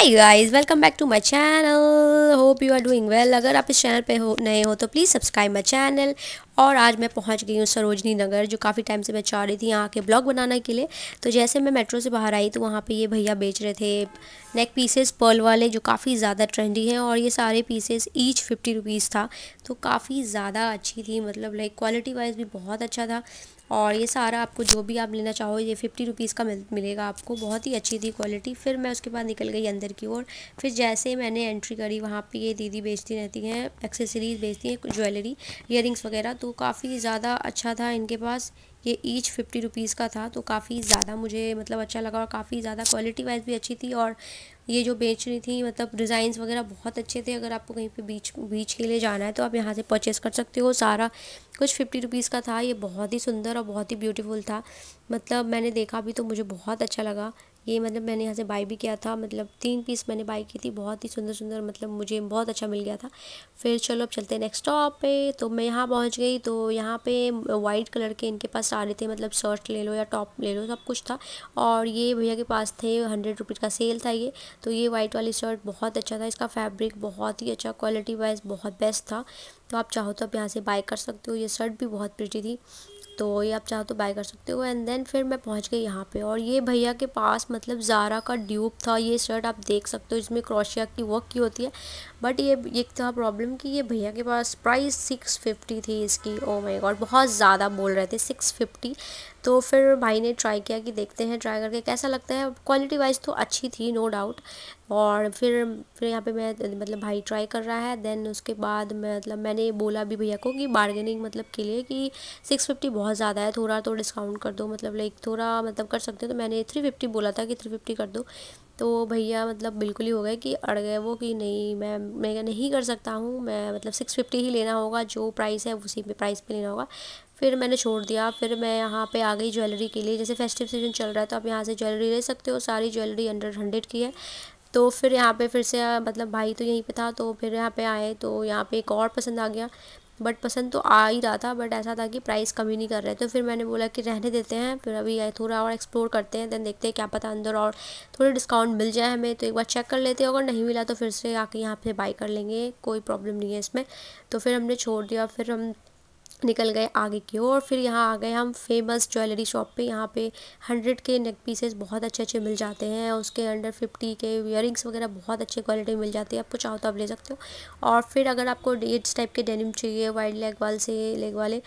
hi guys welcome back to my channel hope you are doing well अगर आप इस channel पे हो नए हो तो प्लीज़ सब्सक्राइब माय चैनल और आज मैं पहुंच गई हूँ सरोजनी नगर जो काफ़ी टाइम से मैं चाह रही थी यहाँ के ब्लॉग बनाने के लिए तो जैसे मैं मेट्रो से बाहर आई तो वहाँ पे ये भैया बेच रहे थे नेक पीसेस पर्ल वाले जो काफ़ी ज़्यादा ट्रेंडी हैं और ये सारे पीसेस ईच फिफ्टी रुपीज़ था तो काफ़ी ज़्यादा अच्छी थी मतलब लाइक क्वालिटी वाइज भी बहुत अच्छा था और ये सारा आपको जो भी आप लेना चाहो ये फिफ्टी रुपीज़ का मिल मिलेगा आपको बहुत ही अच्छी थी क्वालिटी फिर मैं उसके बाद निकल गई अंदर की ओर फिर जैसे मैंने एंट्री करी वहाँ पे ये दीदी बेचती रहती हैं एक्सेसरीज़ बेचती हैं ज्वेलरी इयरिंग्स वगैरह तो काफ़ी ज़्यादा अच्छा था इनके पास ये ईच फिफ्टी रुपीज़ का था तो काफ़ी ज़्यादा मुझे मतलब अच्छा लगा और काफ़ी ज़्यादा क्वालिटी वाइज भी अच्छी थी और ये जो बेच रही थी मतलब डिज़ाइंस वगैरह बहुत अच्छे थे अगर आपको कहीं पे बीच बीच के लिए जाना है तो आप यहाँ से परचेस कर सकते हो सारा कुछ फिफ्टी रुपीज़ का था ये बहुत ही सुंदर और बहुत ही ब्यूटीफुल था मतलब मैंने देखा भी तो मुझे बहुत अच्छा लगा ये मतलब मैंने यहाँ से बाई भी किया था मतलब तीन पीस मैंने बाई की थी बहुत ही सुंदर सुंदर मतलब मुझे बहुत अच्छा मिल गया था फिर चलो अब चलते हैं नेक्स्ट स्टॉप पे तो मैं यहाँ पहुँच गई तो यहाँ पे वाइट कलर के इनके पास सारे थे मतलब शर्ट ले लो या टॉप ले लो सब कुछ था और ये भैया के पास थे हंड्रेड रुपीज़ का सेल था ये तो ये वाइट वाली शर्ट बहुत अच्छा था इसका फैब्रिक बहुत ही अच्छा क्वालिटी वाइज बहुत बेस्ट था तो आप चाहो तो आप यहाँ से बाई कर सकते हो ये शर्ट भी बहुत प्रिटी थी तो ये आप चाहो तो बाय कर सकते हो एंड देन फिर मैं पहुंच गई यहाँ पे और ये भैया के पास मतलब ज़ारा का ड्यूब था ये शर्ट आप देख सकते हो इसमें क्रोशिया की वर्क की होती है बट ये एक था प्रॉब्लम कि ये भैया के पास प्राइस सिक्स फिफ्टी थी इसकी ओ माय गॉड बहुत ज़्यादा बोल रहे थे सिक्स फिफ्टी तो फिर भाई ने ट्राई किया कि देखते हैं ट्राई करके कैसा लगता है क्वालिटी वाइज तो अच्छी थी नो डाउट और फिर फिर यहाँ पे मैं मतलब भाई ट्राई कर रहा है देन उसके बाद मैं मतलब मैंने बोला भी भैया को कि बार्गेनिंग मतलब के लिए कि सिक्स फिफ्टी बहुत ज़्यादा है थोड़ा तो डिस्काउंट कर दो मतलब लाइक थोड़ा मतलब कर सकते हो तो मैंने थ्री फिफ्टी बोला था कि थ्री फिफ्टी कर दो तो भैया मतलब बिल्कुल ही हो गए कि अड़ गए वो कि नहीं मैं मैं नहीं कर सकता हूँ मैं मतलब सिक्स फिफ्टी ही लेना होगा जो प्राइस है उसी पे प्राइस पे लेना होगा फिर मैंने छोड़ दिया फिर मैं यहाँ पे आ गई ज्वेलरी के लिए जैसे फेस्टिव सीजन चल रहा है तो आप यहाँ से ज्वेलरी ले सकते हो सारी ज्वेलरी अंडर हंड्रेड की है तो फिर यहाँ पे फिर से मतलब भाई तो यहीं पे था तो फिर यहाँ पे आए तो यहाँ पे एक और पसंद आ गया बट पसंद तो आ ही रहा था बट ऐसा था कि प्राइस कम ही नहीं कर रहे तो फिर मैंने बोला कि रहने देते हैं फिर अभी थोड़ा और एक्सप्लोर करते हैं दैन देखते हैं क्या पता अंदर और थोड़े डिस्काउंट मिल जाए हमें तो एक बार चेक कर लेते हैं अगर नहीं मिला तो फिर से आके यहाँ पे बाई कर लेंगे कोई प्रॉब्लम नहीं है इसमें तो फिर हमने छोड़ दिया फिर हम निकल गए आगे की ओर और फिर यहाँ आ गए हम फेमस ज्वेलरी शॉप पे यहाँ पे हंड्रेड के नेक पीसेस बहुत अच्छे अच्छे मिल जाते हैं उसके अंडर फिफ्टी के इयरिंग्स वगैरह बहुत अच्छी क्वालिटी मिल जाती है आपको चाहो तो आप ले सकते हो और फिर अगर आपको इस टाइप के डेनिम चाहिए वाइड लेग वाल से लेग वाले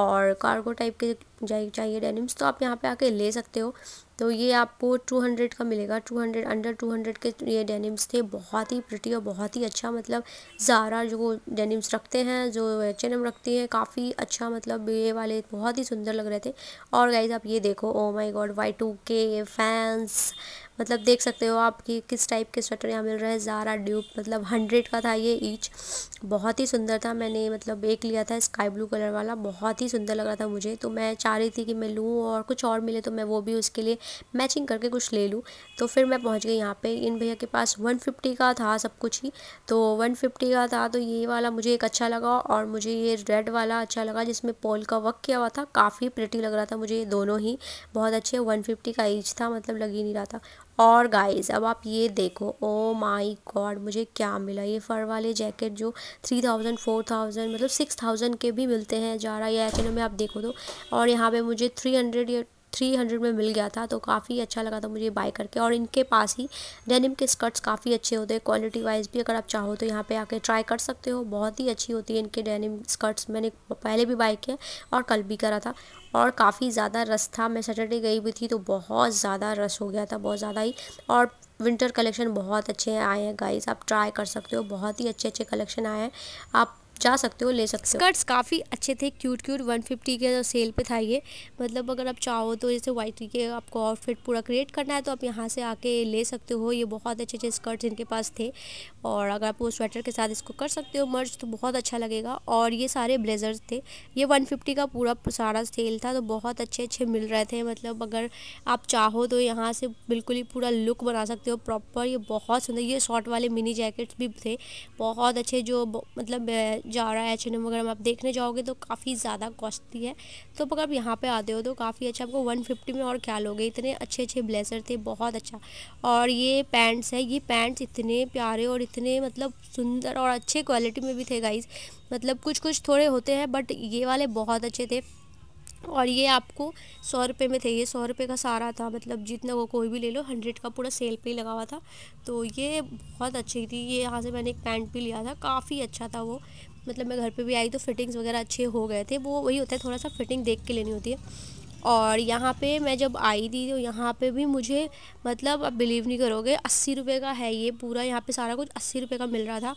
और कार्गो टाइप के जाए चाहिए डेनिम्स तो आप यहाँ पे आके ले सकते हो तो ये आपको टू हंड्रेड का मिलेगा two hundred under two hundred के ये डेनिम्स थे बहुत ही प्रिटी और बहुत ही अच्छा मतलब ज़ारा जो डेनिम्स रखते हैं जो एच एन एम रखते हैं काफ़ी अच्छा मतलब ये वाले बहुत ही सुंदर लग रहे थे और गाइज आप ये देखो oh my god Y two K fans मतलब देख सकते हो आप कि किस टाइप के स्वेटर यहाँ मिल रहे हैं ज़ारा ड्यूब मतलब हंड्रेड का था ये ईच बहुत ही सुंदर था मैंने मतलब एक लिया था स्काई ब्लू कलर वाला बहुत ही सुंदर लग रहा था मुझे तो मैं चाह रही थी कि मैं लूँ और कुछ और मिले तो मैं वो भी उसके लिए मैचिंग करके कुछ ले लूँ तो फिर मैं पहुँच गई यहाँ पर इन भैया के पास वन का था सब कुछ ही तो वन का था तो ये वाला मुझे एक अच्छा लगा और मुझे ये रेड वाला अच्छा लगा जिसमें पोल का वक़ किया हुआ था काफ़ी प्रिटी लग रहा था मुझे ये दोनों ही बहुत अच्छे वन का ईच था मतलब लग ही नहीं रहा था और गाइस अब आप ये देखो ओ माय गॉड मुझे क्या मिला ये फर वाले जैकेट जो थ्री थाउजेंड फोर थाउजेंड मतलब सिक्स थाउजेंड के भी मिलते हैं जा रहा है एच में आप देखो तो और यहाँ पे मुझे थ्री हंड्रेड या थ्री हंड्रेड में मिल गया था तो काफ़ी अच्छा लगा था मुझे बाय करके और इनके पास ही डेनिम के स्कर्ट्स काफ़ी अच्छे होते हैं क्वालिटी वाइज भी अगर आप चाहो तो यहाँ पे आके ट्राई कर सकते हो बहुत ही अच्छी होती है इनके डेनिम स्कर्ट्स मैंने पहले भी बाय किया और कल भी करा था और काफ़ी ज़्यादा रस था मैं सैटरडे गई हुई थी तो बहुत ज़्यादा रस हो गया था बहुत ज़्यादा ही और विंटर कलेक्शन बहुत अच्छे आए हैं गाइस आप ट्राई कर सकते हो बहुत ही अच्छे अच्छे कलेक्शन आए हैं आप जा सकते हो ले सकते हो स्कर्ट्स काफ़ी अच्छे थे क्यूट क्यूट वन फिफ्टी के सेल तो पे था ये मतलब अगर आप चाहो तो जैसे वाइट के आपको आउटफिट पूरा क्रिएट करना है तो आप यहाँ से आके ले सकते हो ये बहुत अच्छे अच्छे स्कर्ट्स इनके पास थे और अगर आप वो स्वेटर के साथ इसको कर सकते हो मर्ज तो बहुत अच्छा लगेगा और ये सारे ब्लेजर्स थे ये वन फिफ्टी का पूरा सारा सेल था तो बहुत अच्छे अच्छे मिल रहे थे मतलब अगर आप चाहो तो यहाँ से बिल्कुल ही पूरा लुक बना सकते हो प्रॉपर ये बहुत सुंदर ये शॉर्ट वाले मिनी जैकेट्स भी थे बहुत अच्छे जो मतलब जा रहा है एच वगैरह आप देखने जाओगे तो काफ़ी ज़्यादा कॉस्टली है तो अगर आप यहाँ पे आते हो तो काफ़ी अच्छा आपको वन फिफ्टी में और क्या लोगे इतने अच्छे अच्छे ब्लेजर थे बहुत अच्छा और ये पैंट्स है ये पैंट्स इतने प्यारे और इतने मतलब सुंदर और अच्छे क्वालिटी में भी थे गाइज़ मतलब कुछ कुछ थोड़े होते हैं बट ये वाले बहुत अच्छे थे और ये आपको सौ रुपये में थे ये सौ रुपये का सारा था मतलब जितना वो कोई भी ले लो हंड्रेड का पूरा सेल पे ही लगा हुआ था तो ये बहुत अच्छी थी ये यहाँ से मैंने एक पैंट भी लिया था काफ़ी अच्छा था वो मतलब मैं घर पे भी आई तो फिटिंग्स वगैरह अच्छे हो गए थे वो वही होता है थोड़ा सा फिटिंग देख के लेनी होती है और यहाँ पे मैं जब आई थी तो यहाँ पे भी मुझे मतलब आप बिलीव नहीं करोगे अस्सी रुपये का है ये पूरा यहाँ पे सारा कुछ अस्सी रुपये का मिल रहा था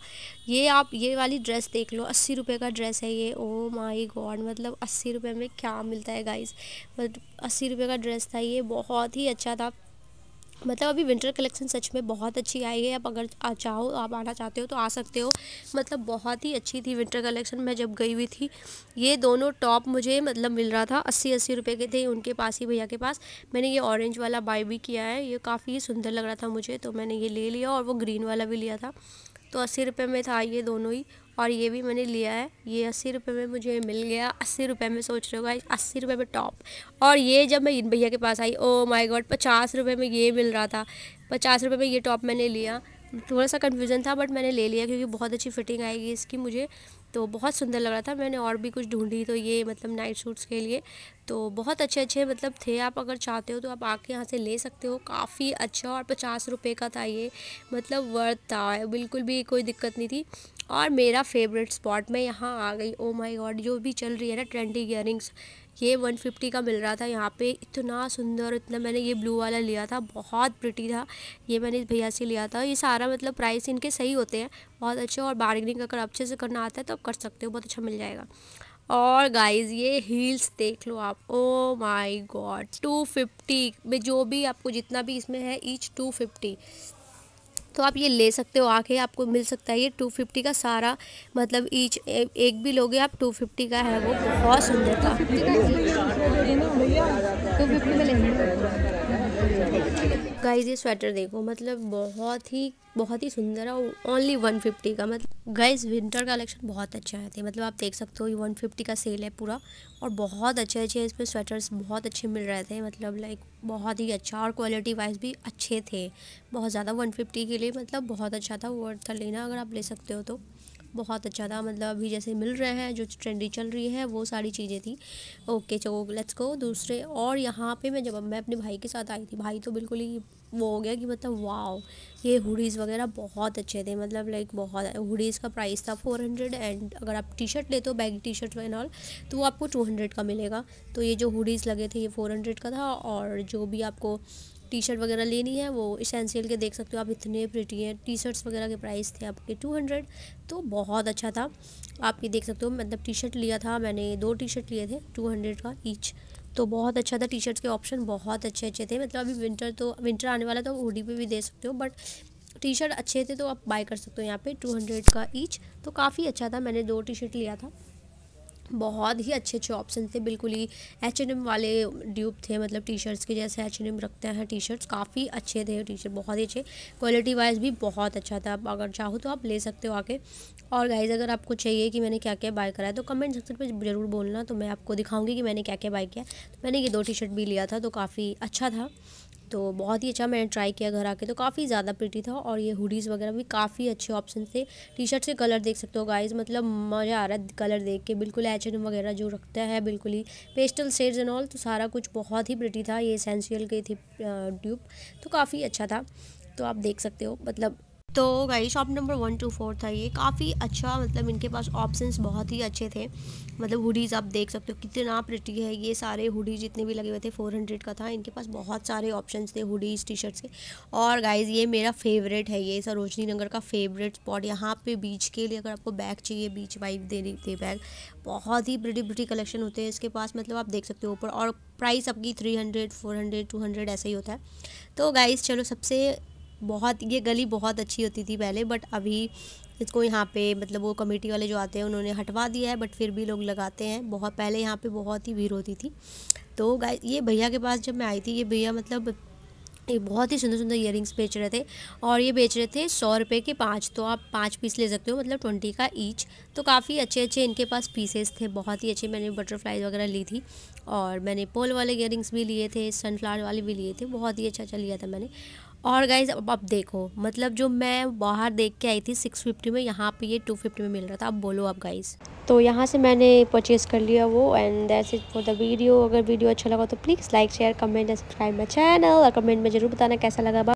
ये आप ये वाली ड्रेस देख लो अस्सी रुपये का ड्रेस है ये ओ माई गॉड मतलब अस्सी रुपये में क्या मिलता है गाइस मतलब अस्सी रुपये का ड्रेस था ये बहुत ही अच्छा था मतलब अभी विंटर कलेक्शन सच में बहुत अच्छी आई है आप अगर चाहो आप आना चाहते हो तो आ सकते हो मतलब बहुत ही अच्छी थी विंटर कलेक्शन मैं जब गई हुई थी ये दोनों टॉप मुझे मतलब मिल रहा था अस्सी अस्सी रुपये के थे उनके पास ही भैया के पास मैंने ये ऑरेंज वाला बाय भी किया है ये काफ़ी सुंदर लग रहा था मुझे तो मैंने ये ले लिया और वो ग्रीन वाला भी लिया था तो अस्सी रुपये में था ये दोनों ही और ये भी मैंने लिया है ये अस्सी रुपये में मुझे मिल गया अस्सी रुपये में सोच रहे हो अस्सी रुपये में टॉप और ये जब मैं इन भैया के पास आई ओ माय गॉड पचास रुपये में ये मिल रहा था पचास रुपये में ये टॉप मैंने लिया थोड़ा सा कन्फ्यूज़न था बट मैंने ले लिया क्योंकि बहुत अच्छी फिटिंग आएगी इसकी मुझे तो बहुत सुंदर लग रहा था मैंने और भी कुछ ढूंढी तो ये मतलब नाइट सूट्स के लिए तो बहुत अच्छे अच्छे मतलब थे आप अगर चाहते हो तो आप आके यहाँ से ले सकते हो काफ़ी अच्छा और पचास रुपये का था ये मतलब वर्थ था बिल्कुल भी कोई दिक्कत नहीं थी और मेरा फेवरेट स्पॉट मैं यहाँ आ गई ओ माय गॉड जो भी चल रही है ना ट्रेंडी इयरिंग्स ये 150 का मिल रहा था यहाँ पे इतना सुंदर इतना मैंने ये ब्लू वाला लिया था बहुत प्रिटी था ये मैंने इस भैया से लिया था ये सारा मतलब प्राइस इनके सही होते हैं बहुत अच्छे और बार्गेनिंग अगर अच्छे से करना आता है तो आप कर सकते हो बहुत अच्छा मिल जाएगा और गाइस ये हील्स देख लो आप ओ माई गॉड टू में जो भी आपको जितना भी इसमें है ईच फिफ्टी तो आप ये ले सकते हो आके आपको मिल सकता है ये टू फिफ्टी का सारा मतलब ईच एक भी लोगे आप टू फिफ्टी का है वो बहुत सुंदर था टू फिफ्टी में लेंगे गाइज ये स्वेटर देखो मतलब बहुत ही बहुत ही सुंदर है ओनली वन फिफ्टी का मतलब गाइज विंटर कलेक्शन बहुत अच्छा आए थे मतलब आप देख सकते हो ये वन फिफ्टी का सेल है पूरा और बहुत अच्छे अच्छे इसमें स्वेटर्स बहुत अच्छे मिल रहे थे मतलब लाइक बहुत ही अच्छा और क्वालिटी वाइज भी अच्छे थे बहुत ज़्यादा वन फिफ्टी के लिए मतलब बहुत अच्छा था वर्थ था लेना अगर आप ले सकते हो तो बहुत अच्छा था मतलब अभी जैसे मिल रहे हैं जो ट्रेंडी चल रही है वो सारी चीज़ें थी ओके चलो लेट्स गो दूसरे और यहाँ पे मैं जब मैं अपने भाई के साथ आई थी भाई तो बिल्कुल ही वो हो गया कि मतलब वाओ ये हुडीज़ वगैरह बहुत अच्छे थे मतलब लाइक बहुत हुडीज़ का प्राइस था फोर हंड्रेड एंड अगर आप टी शर्ट लेते हो bag T shirt and all तो वो आपको टू हंड्रेड का मिलेगा तो ये जो हुडीज़ लगे थे ये फोर हंड्रेड का था और जो भी आपको टी शर्ट वगैरह लेनी है वो इसेंशियल के देख सकते हो आप इतने प्रिटी हैं टी शर्ट्स वगैरह के प्राइस थे आपके टू हंड्रेड तो बहुत अच्छा था आप ये देख सकते हो मतलब टी शर्ट लिया था मैंने दो टी शर्ट लिए थे टू हंड्रेड का ईच तो बहुत अच्छा था टी शर्ट्स के ऑप्शन बहुत अच्छे अच्छे थे मतलब अभी विंटर तो विंटर आने वाला तो हुडी पर भी दे सकते हो बट टी शर्ट अच्छे थे तो आप बाय कर सकते हो यहाँ पर टू हंड्रेड का ईच तो काफ़ी अच्छा था मैंने दो टी शर्ट लिया था बहुत ही अच्छे अच्छे ऑप्शन थे बिल्कुल ही एच एन एम वाले ड्यूब थे मतलब टी शर्ट्स के जैसे एच एन एम रखते हैं टी शर्ट्स काफ़ी अच्छे थे टी शर्ट बहुत ही अच्छे क्वालिटी वाइज भी बहुत अच्छा था आप अगर चाहो तो आप ले सकते हो आके और गाइज अगर आपको चाहिए कि मैंने क्या क्या बाय करा है तो कमेंट सेक्शन पर ज़रूर बोलना तो मैं आपको दिखाऊंगी कि मैंने क्या क्या बाय किया तो मैंने ये दो टी शर्ट भी लिया था तो काफ़ी अच्छा था तो बहुत ही अच्छा मैंने ट्राई किया घर आके तो काफ़ी ज़्यादा पिटी था और ये हुडीज़ वगैरह भी काफ़ी अच्छे ऑप्शन थे टी शर्ट से कलर देख सकते हो गाइज मतलब मज़ा आ रहा है कलर देख के बिल्कुल एच H&M एन वगैरह जो रखता है बिल्कुल ही पेस्टल सेड्स एंड ऑल तो सारा कुछ बहुत ही पिटी था ये इसेंशियल के थी ट्यूब तो काफ़ी अच्छा था तो आप देख सकते हो मतलब तो guys shop number one two four था ये काफ़ी अच्छा मतलब इनके पास ऑप्शंस बहुत ही अच्छे थे मतलब हुडीज़ आप देख सकते हो कितना प्रिटी है ये सारे हुडी जितने भी लगे हुए थे फोर हंड्रेड का था इनके पास बहुत सारे ऑप्शन थे हुडीज़ टी शर्ट्स के और गाइज ये मेरा फेवरेट है ये सरोजनी नगर का फेवरेट स्पॉट यहाँ पे बीच के लिए अगर आपको बैग चाहिए बीच वाइफ दे रही थी बैग बहुत ही ब्रिटी ब्रिटी कलेक्शन होते हैं इसके पास मतलब आप देख सकते हो ऊपर और प्राइस आपकी three hundred four hundred two hundred ऐसा ही होता है तो गाइज़ चलो सबसे बहुत ये गली बहुत अच्छी होती थी पहले बट अभी इसको यहाँ पे मतलब वो कमेटी वाले जो आते हैं उन्होंने हटवा दिया है बट फिर भी लोग लगाते हैं बहुत पहले यहाँ पे बहुत ही भीड़ होती थी तो गाय ये भैया के पास जब मैं आई थी ये भैया मतलब ये बहुत ही सुंदर सुंदर इयर बेच रहे थे और ये बेच रहे थे सौ रुपये के पाँच तो आप पाँच पीस ले सकते हो मतलब ट्वेंटी का ईच तो काफ़ी अच्छे अच्छे इनके पास पीसेस थे बहुत ही अच्छे मैंने बटरफ्लाई वगैरह ली थी और मैंने पोल वाले इयर भी लिए थे सनफ्लावर वाले भी लिए थे बहुत ही अच्छा अच्छा लिया था मैंने और गाइज अब आप देखो मतलब जो मैं बाहर देख के आई थी सिक्स फिफ्टी में यहाँ पे ये टू फिफ्टी में मिल रहा था अब बोलो आप गाइज तो यहाँ से मैंने परचेज़ कर लिया वो and that's it for the video अगर वीडियो अच्छा लगा तो please like share comment and subscribe my channel और कमेंट में ज़रूर बताना कैसा लगा